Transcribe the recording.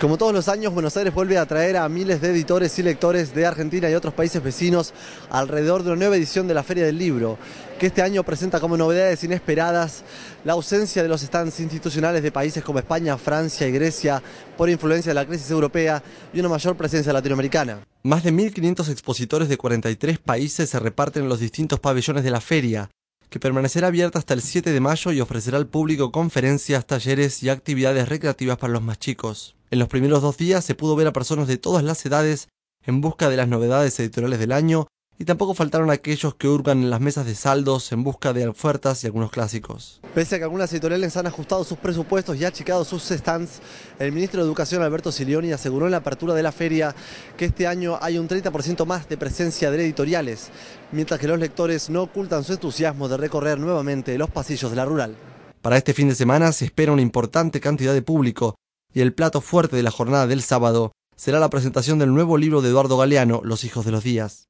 Como todos los años, Buenos Aires vuelve a atraer a miles de editores y lectores de Argentina y otros países vecinos alrededor de una nueva edición de la Feria del Libro, que este año presenta como novedades inesperadas la ausencia de los stands institucionales de países como España, Francia y Grecia por influencia de la crisis europea y una mayor presencia latinoamericana. Más de 1.500 expositores de 43 países se reparten en los distintos pabellones de la feria, que permanecerá abierta hasta el 7 de mayo y ofrecerá al público conferencias, talleres y actividades recreativas para los más chicos. En los primeros dos días se pudo ver a personas de todas las edades en busca de las novedades editoriales del año y tampoco faltaron aquellos que hurgan en las mesas de saldos en busca de ofertas y algunos clásicos. Pese a que algunas editoriales han ajustado sus presupuestos y achicado sus stands, el ministro de Educación Alberto Silioni aseguró en la apertura de la feria que este año hay un 30% más de presencia de editoriales, mientras que los lectores no ocultan su entusiasmo de recorrer nuevamente los pasillos de la rural. Para este fin de semana se espera una importante cantidad de público, y el plato fuerte de la jornada del sábado será la presentación del nuevo libro de Eduardo Galeano, Los Hijos de los Días.